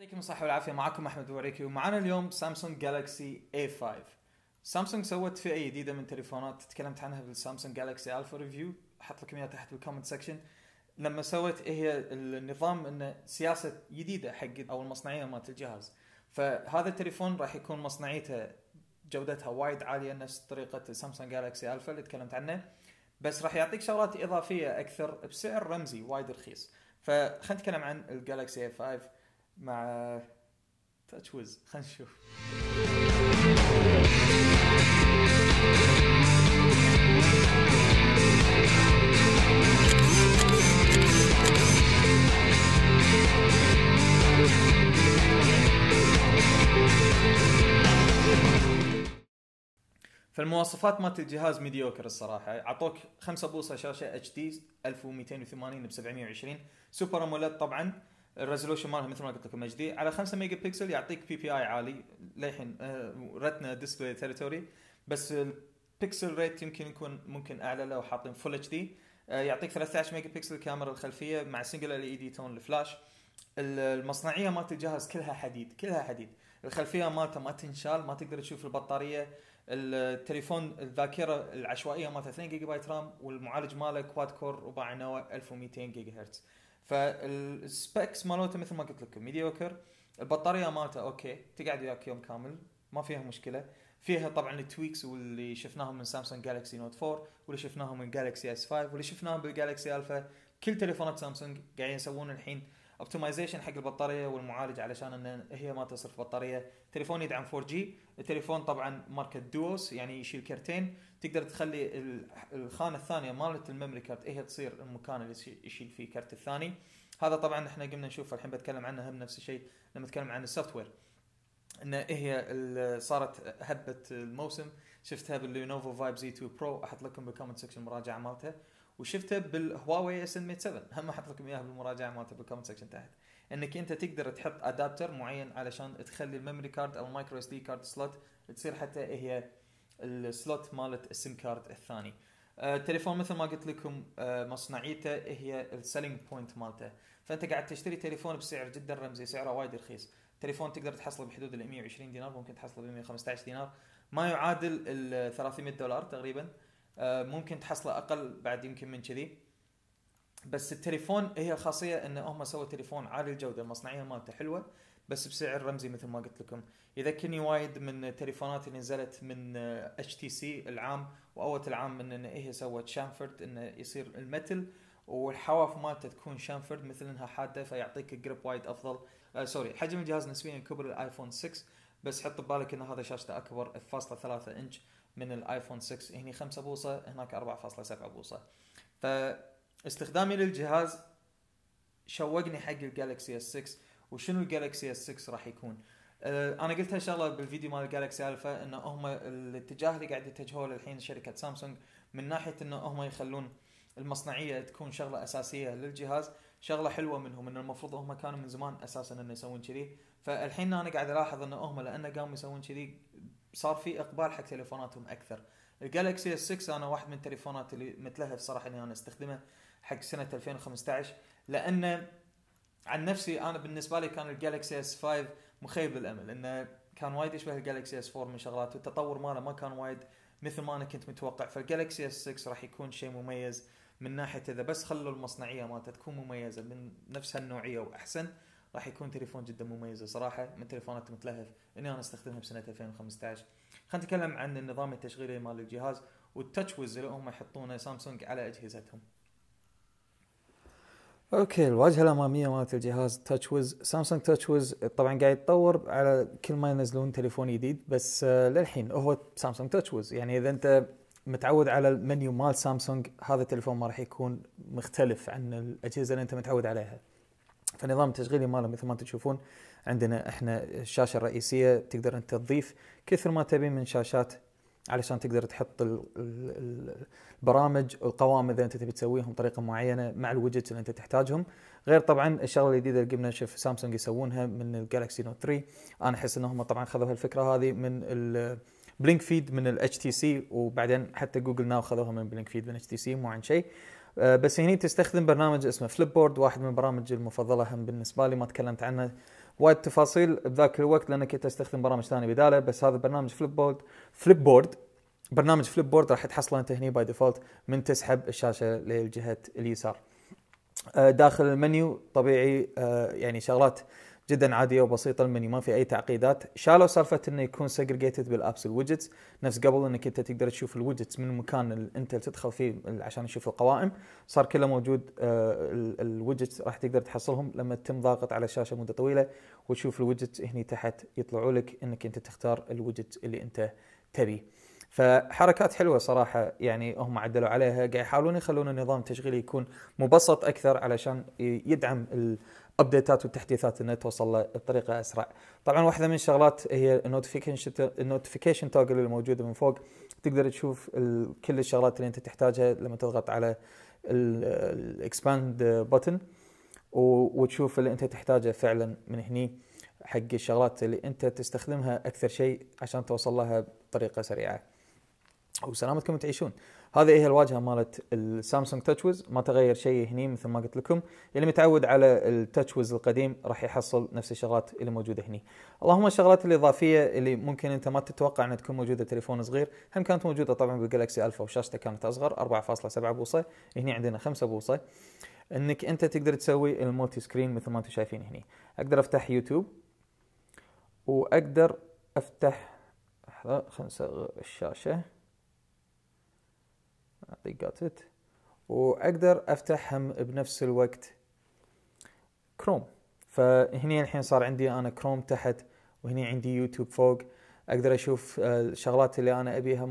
يعطيكم الصحة والعافية معكم أحمد بوريكي ومعنا اليوم سامسونج جالكسي A5 سامسونج سوت فئة جديدة من تليفونات تكلمت عنها بالسامسونج جالكسي ألفا ريفيو أحط لكم إياها تحت بالكومنت سكشن لما سوت إيه هي النظام انه سياسة جديدة حق أو المصنعية مالت الجهاز فهذا التليفون راح يكون مصنعيته جودتها وايد عالية نفس طريقة سامسونج جالكسي ألفا اللي تكلمت عنه بس راح يعطيك شغلات إضافية أكثر بسعر رمزي وايد رخيص فخلينا نتكلم عن الجالكسي A5 مع تاتش خلينا نشوف فالمواصفات مالت الجهاز ميديوكر الصراحه اعطوك 5 بوصه شاشه اتش دي 1280 ب 720 سوبر اموليد طبعا الريزولوشن مالها مثل ما قلت لكم مجدي على 5 ميجا بكسل يعطيك بي بي اي عالي للحين آه، رتنا ديسبلاي تريتوري بس البكسل ريت يمكن يكون ممكن اعلى لو حاطين فول اتش دي يعطيك 13 ميجا بكسل الكاميرا الخلفيه مع سنجل e ال اي دي تون الفلاش المصنعيه مالت الجهاز كلها حديد كلها حديد الخلفيه مالته ما تنشال ما تقدر تشوف البطاريه التليفون الذاكره العشوائيه مالته 2 جيجا بايت رام والمعالج ماله كواد كور ربع نواة 1200 جيجا هرتز فالسبيكس مالته مثل ما قلت لكم ميديوكر البطاريه مالته اوكي تقعد وياك يوم كامل ما فيها مشكله فيها طبعا التويكس واللي شفناهم من سامسونج جالكسي نوت 4 واللي شفناهم من جالكسي اس 5 واللي شفناهم بالجالكسي الفا كل تليفونات سامسونج قاعدين يسوون الحين اوبتمايزيشن حق البطاريه والمعالج علشان ان هي ما تصرف بطاريه تليفون يدعم 4 جي التليفون طبعا ماركه دووس يعني يشيل كرتين تقدر تخلي الخانه الثانيه مالت الميموري كارد هي تصير المكان اللي يشيل فيه الكرت الثاني هذا طبعا احنا قمنا نشوف الحين بتكلم عنه هم نفس الشيء لما اتكلم عن السوفت وير ان هي صارت هبه الموسم شفتها باللينوفو فايب زي 2 برو احط لكم بالكومنت سكشن مراجعه مالتها وشفته بالهواوي اس ان ميت 7 هم احط لكم اياها بالمراجعه مالته بالكومنت سكشن تحت انك انت تقدر تحط ادابتر معين علشان تخلي الميموري كارد او المايكرو اس دي كارد سلوت تصير حتى هي السلوت مالت السم كارد الثاني آه، التليفون مثل ما قلت لكم آه، مصنعيته هي السيلينج بوينت مالته فانت قاعد تشتري تليفون بسعر جدا رمزي سعره وايد رخيص تليفون تقدر تحصله بحدود ال 120 دينار ممكن تحصله ب 115 دينار ما يعادل ال 300 دولار تقريبا آه، ممكن تحصله اقل بعد يمكن من كذي بس التليفون هي الخاصيه ان هم سووا تليفون عالي الجوده المصنعيه مالته حلوه بس بسعر رمزي مثل ما قلت لكم يذكرني وايد من التليفونات اللي نزلت من اتش تي سي العام واول العام من ان هي سوت شامفرد انه يصير المتل والحواف مالته تكون شامفرد مثل انها حاده فيعطيك جريب وايد افضل آه سوري حجم الجهاز نسبيا كبر الايفون 6 بس حط ببالك ان هذا شاشته اكبر 1.3 انش من الايفون 6 هني 5 بوصه هناك 4.7 بوصه فاستخدامي للجهاز شوقني حق الجالكسي اس 6 وشنو الجالكسي اس 6 راح يكون آه، انا قلت هالشغله بالفيديو مال الجالكسي الفا انه هم الاتجاه اللي قاعد يتجهوا له الحين شركه سامسونج من ناحيه انه هم يخلون المصنعيه تكون شغله اساسيه للجهاز شغله حلوه منهم انه المفروض هم كانوا من زمان اساسا انه يسوون كذي فالحين انا قاعد الاحظ انه هم لان قاموا يسوون كذي صار في اقبال حق تليفوناتهم اكثر الجالكسي اس 6 انا واحد من التليفونات اللي متلهف صراحه اني انا استخدمه حق سنه 2015 لانه عن نفسي انا بالنسبه لي كان الجالكسي اس 5 مخيب للامل انه كان وايد يشبه الجالكسي اس 4 من شغلات والتطور ماله ما كان وايد مثل ما انا كنت متوقع فالجالكسي اس 6 راح يكون شيء مميز من ناحيه اذا بس خلوا المصنعيه مالته تكون مميزه من نفس هالنوعيه واحسن راح يكون تليفون جدا مميز صراحه من تليفونات المتلهف اني انا استخدمها بسنه 2015 خلينا نتكلم عن النظام التشغيلي مال الجهاز والتاتش ويز اللي هم يحطونه سامسونج على اجهزتهم اوكي الواجهه الاماميه مالت الجهاز تاتش ويز سامسونج تاتش ويز طبعا قاعد يتطور على كل ما ينزلون تليفون جديد بس آه، للحين هو سامسونج تاتش ويز يعني اذا انت متعود على المنيو مال سامسونج هذا التليفون ما راح يكون مختلف عن الاجهزه اللي انت متعود عليها فنظام التشغيلي ماله مثل ما تشوفون عندنا احنا الشاشه الرئيسيه تقدر انت تضيف كثر ما تبي من شاشات علشان تقدر تحط البرامج القوائم اذا انت تبي تسويهم بطريقه معينه مع الوجت اللي انت تحتاجهم غير طبعا الشغله الجديده اللي قمنا نشوف سامسونج يسوونها من الجالكسي نوت 3 انا احس انهم طبعا خذوا هالفكره هذه من بلينك فيد من الاتش تي سي وبعدين حتى جوجل ناو خذوها من بلينك فيد من اتش تي سي مو عن شيء آه، بس هني تستخدم برنامج اسمه فليب بورد واحد من البرامج المفضله هم بالنسبه لي ما تكلمت عنه وايد تفاصيل بذاك الوقت لان كنت استخدم برامج ثانيه بداله بس هذا برنامج فليب بورد فليب بورد برنامج فليب بورد راح تحصله انت هني باي ديفولت من تسحب الشاشه للجهه اليسار آه، داخل المنيو طبيعي آه، يعني شغلات جدا عاديه وبسيطه المنيو ما في اي تعقيدات شالوا سالفه انه يكون سيجريجيتد بالابس الويدجتس نفس قبل انك انت تقدر تشوف الويدجتس من المكان اللي انت تدخل فيه عشان تشوف القوائم صار كله موجود آه، الويدجتس راح تقدر تحصلهم لما تتم ضاغط على الشاشه مده طويله وتشوف الويدجتس هني تحت يطلعوا لك انك انت تختار الويدجت اللي انت تبيه فحركات حلوه صراحه يعني هم عدلوا عليها قاعد يحاولون يخلون النظام التشغيلي يكون مبسط اكثر علشان يدعم الابديتات والتحديثات انه توصل له بطريقه اسرع. طبعا واحده من الشغلات هي النوتيفيكيشن النوتيفيكيشن توجل الموجوده من فوق تقدر تشوف كل الشغلات اللي انت تحتاجها لما تضغط على الاكسباند بوتن وتشوف اللي انت تحتاجه فعلا من هني حق الشغلات اللي انت تستخدمها اكثر شيء عشان توصل لها بطريقه سريعه. وسلامتكم تعيشون هذه هي الواجهه مالت السامسونج تاتشوز ويز ما تغير شيء هني مثل ما قلت لكم اللي متعود على التاتشوز ويز القديم راح يحصل نفس الشغلات اللي موجوده هني اللهم الشغلات الاضافيه اللي ممكن انت ما تتوقع انها تكون موجوده تليفون صغير هم كانت موجوده طبعا بالجلاكسي الفا وشاشته كانت اصغر 4.7 بوصه هني عندنا 5 بوصه انك انت تقدر تسوي المولتي سكرين مثل ما انتم شايفين هني اقدر افتح يوتيوب واقدر افتح لحظه خلينا نصغر الشاشه اعطيك think got it واقدر افتحهم بنفس الوقت كروم فهني الحين صار عندي انا كروم تحت وهني عندي يوتيوب فوق اقدر اشوف آه، الشغلات اللي انا ابيها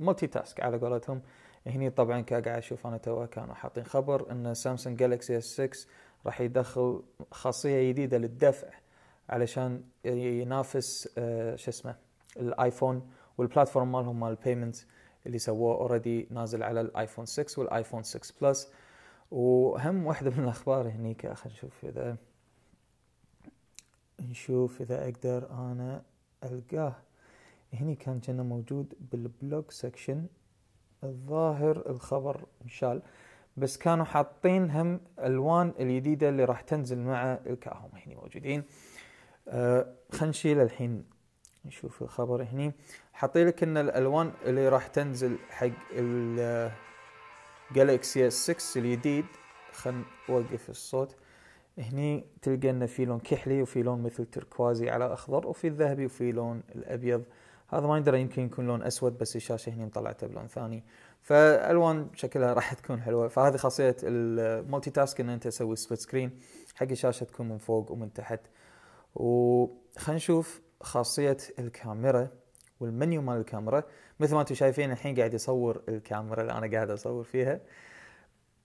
ملتي تاسك على قولتهم هني طبعا قاعد اشوف انا تو كانوا حاطين خبر ان سامسونج جالكسي اس 6 راح يدخل خاصيه جديده للدفع علشان ينافس آه، شو اسمه الايفون والبلاتفورم مالهم مال البيمنت اللي سووه اوريدي نازل على الايفون 6 والايفون 6 بلس وهم واحده من الاخبار هنيك خلينا نشوف اذا نشوف اذا اقدر انا القاه هني كان كنا موجود بالبلوك سكشن الظاهر الخبر مشال بس كانوا حاطين هم الوان الجديده اللي راح تنزل مع الكاهم هني موجودين أه خلينا نشيل الحين نشوف الخبر هني حاطي لك ان الالوان اللي راح تنزل حق الجالكسي اس 6 الجديد خل نوقف الصوت هني تلقى ان في لون كحلي وفي لون مثل تركوازي على اخضر وفي الذهبي وفي لون الابيض هذا ما ندري يمكن يكون لون اسود بس الشاشه هني مطلعته بلون ثاني فالوان شكلها راح تكون حلوه فهذه خاصيه المالتي تاسك ان انت تسوي سبليت سكرين حق الشاشه تكون من فوق ومن تحت وخلينا نشوف خاصيه الكاميرا والمنيو مال الكاميرا مثل ما انتم شايفين الحين قاعد يصور الكاميرا اللي انا قاعد اصور فيها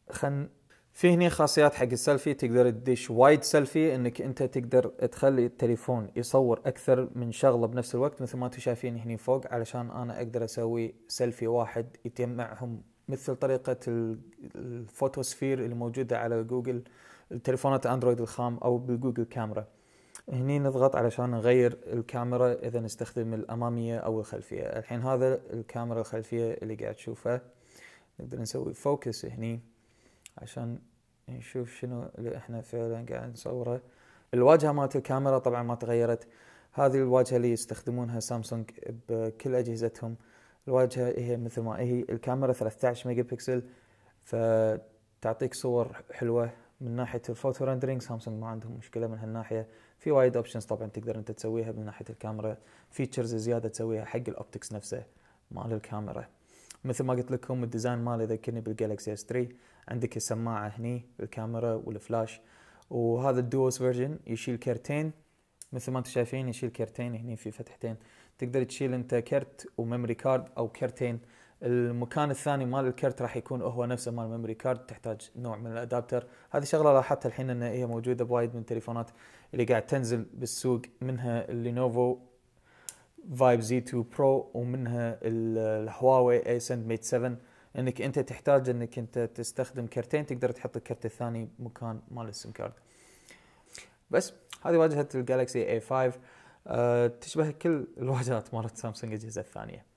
خن في هني خاصيات حق السيلفي تقدر تدش وايد سيلفي انك انت تقدر تخلي التليفون يصور اكثر من شغله بنفس الوقت مثل ما انتم شايفين هني فوق علشان انا اقدر اسوي سيلفي واحد يجمعهم مثل طريقه الفوتوسفير اللي موجوده على جوجل تليفونات اندرويد الخام او بالجوجل كاميرا هني نضغط علشان نغير الكاميرا اذا نستخدم الاماميه او الخلفيه الحين هذا الكاميرا الخلفيه اللي قاعد تشوفه نقدر نسوي فوكس هني عشان نشوف شنو اللي احنا فعلا قاعد نصوره الواجهه مالت الكاميرا طبعا ما تغيرت هذه الواجهه اللي يستخدمونها سامسونج بكل اجهزتهم الواجهه هي مثل ما هي الكاميرا 13 ميجا بكسل فتعطيك صور حلوه من ناحيه الفوتو رندرينج سامسونج ما عندهم مشكله من هالناحيه في وايد اوبشنز طبعا تقدر انت تسويها من ناحيه الكاميرا فيتشرز زياده تسويها حق الاوبتكس نفسه مال الكاميرا مثل ما قلت لكم الديزاين ماله يذكرني بالجالكسي اس 3 عندك السماعه هني الكاميرا والفلاش وهذا الدوس فيرجن يشيل كرتين مثل ما انتم شايفين يشيل كرتين هني في فتحتين تقدر تشيل انت كرت وميموري كارد او كرتين المكان الثاني مال الكرت راح يكون هو نفسه مال ميموري كارد تحتاج نوع من الادابتر هذه شغله لاحظتها الحين ان هي موجوده بوايد من التليفونات اللي قاعد تنزل بالسوق منها اللينوفو فايب زي 2 برو ومنها الهواوي اي سند ميت 7 انك انت تحتاج انك انت تستخدم كرتين تقدر تحط الكرت الثاني مكان مال السم كارد بس هذه واجهه الجالكسي اي 5 أه تشبه كل الواجهات مالت سامسونج الاجهزه الثانيه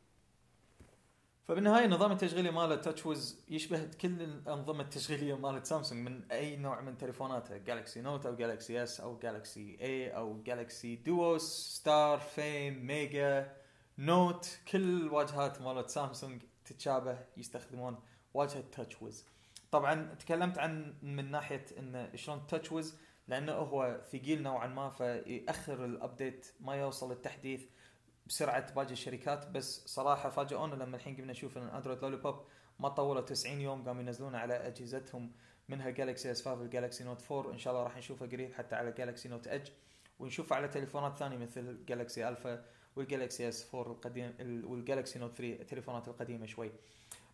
فبالنهايه النظام التشغيلي ماله تاتشوز يشبه كل الانظمه التشغيليه مالت سامسونج من اي نوع من تليفوناتها جالكسي نوت او جالكسي اس او جالكسي اي او جالكسي دووس ستار فيم ميجا نوت كل الواجهات مالت سامسونج تتشابه يستخدمون واجهه تاتشوز طبعا تكلمت عن من ناحيه انه شلون تاتشوز لانه هو ثقيل نوعا ما فيأخر الابديت ما يوصل التحديث بسرعه باقي الشركات بس صراحه فاجئونا لما الحين قمنا نشوف ان اندرويد لولي بوب ما طولوا 90 يوم قاموا ينزلونه على اجهزتهم منها جالكسي اس 5 والجالكسي نوت 4 ان شاء الله راح نشوفه قريب حتى على جالكسي نوت اج ونشوفه على تليفونات ثانيه مثل جالكسي الفا والجالكسي اس 4 القديم والجالكسي نوت 3 التليفونات القديمه شوي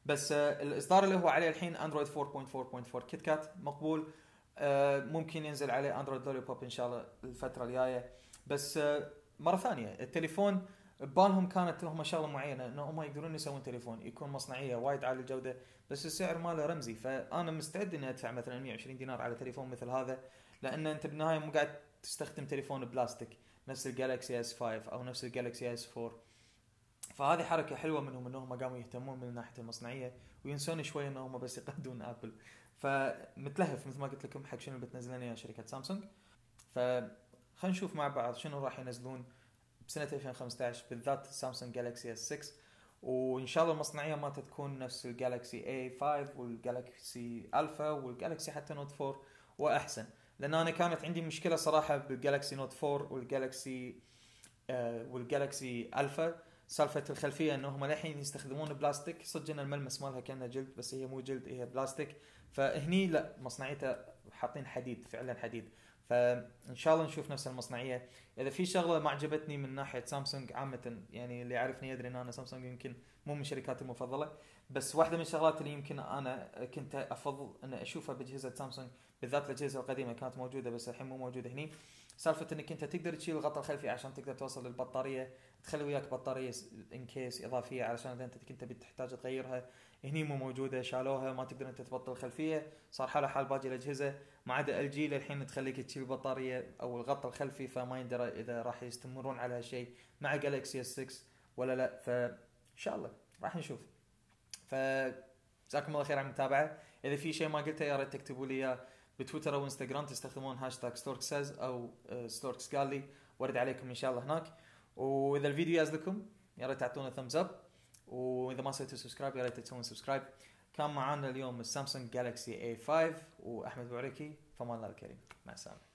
بس آه، الاصدار اللي هو عليه الحين اندرويد 4.4.4 كيت كات مقبول آه، ممكن ينزل عليه اندرويد لولي بوب ان شاء الله الفتره الجايه بس آه، مره ثانيه التليفون ببالهم كانت هم شغله معينه انه هم يقدرون يسوون تليفون يكون مصنعيه وايد عالي الجوده بس السعر ماله رمزي فانا مستعد اني ادفع مثلا 120 دينار على تليفون مثل هذا لان انت بالنهايه مو قاعد تستخدم تليفون بلاستيك نفس الجالكسي اس 5 او نفس الجالكسي اس 4 فهذه حركه حلوه منهم انهم قاموا يهتمون من ناحيه المصنعيه وينسون شوي انهم بس يقدون ابل فمتلهف مثل ما قلت لكم حق شنو بتنزلون اياه شركه سامسونج ف خلينا نشوف مع بعض شنو راح ينزلون بسنه 2015 بالذات سامسونج جالكسي اس 6 وان شاء الله المصنعيه مالته تكون نفس الجالكسي اي 5 والجالكسي الفا والجالكسي حتى نوت 4 واحسن لان انا كانت عندي مشكله صراحه بالجالكسي نوت 4 والجالكسي آه والجالكسي الفا سالفه الخلفيه انهم للحين يستخدمون بلاستيك صدق ان الملمس مالها كانه جلد بس هي مو جلد هي بلاستيك فهني لا مصنعيته حاطين حديد فعلا حديد فان شاء الله نشوف نفس المصنعيه اذا في شغله ما عجبتني من ناحيه سامسونج عامه يعني اللي يعرفني يدري ان انا سامسونج يمكن مو من شركاتي المفضله بس واحده من الشغلات اللي يمكن انا كنت افضل ان اشوفها باجهزه سامسونج بالذات الاجهزه القديمه كانت موجوده بس الحين مو موجوده هني سالفه انك انت تقدر تشيل الغطاء الخلفي عشان تقدر توصل للبطاريه تخلي وياك بطاريه ان كيس اضافيه علشان اذا انت كنت تحتاج تغيرها هني مو موجوده شالوها ما تقدر انت تبطل الخلفيه صار حالها حال باقي الاجهزه ما عدا ال جي للحين تخليك تشيل البطاريه او الغطاء الخلفي فما يندرى اذا راح يستمرون على هالشيء مع جالكسي اس 6 ولا لا ف شاء الله راح نشوف ف جزاكم الله خير على المتابعه اذا في شيء ما قلته يا ريت تكتبوا لي اياه بتويتر او انستغرام تستخدمون هاشتاج ستوركسز او آه، ستوركس قال لي ورد عليكم ان شاء الله هناك واذا الفيديو يعجبكم يا ريت تعطونا ثمز اب واذا ما سويتوا سبسكرايب يا ريت تسوون سبسكرايب كان معانا اليوم السامسونج جالكسي A5 واحمد بوعريكي فمان الله الكريم مع السلامه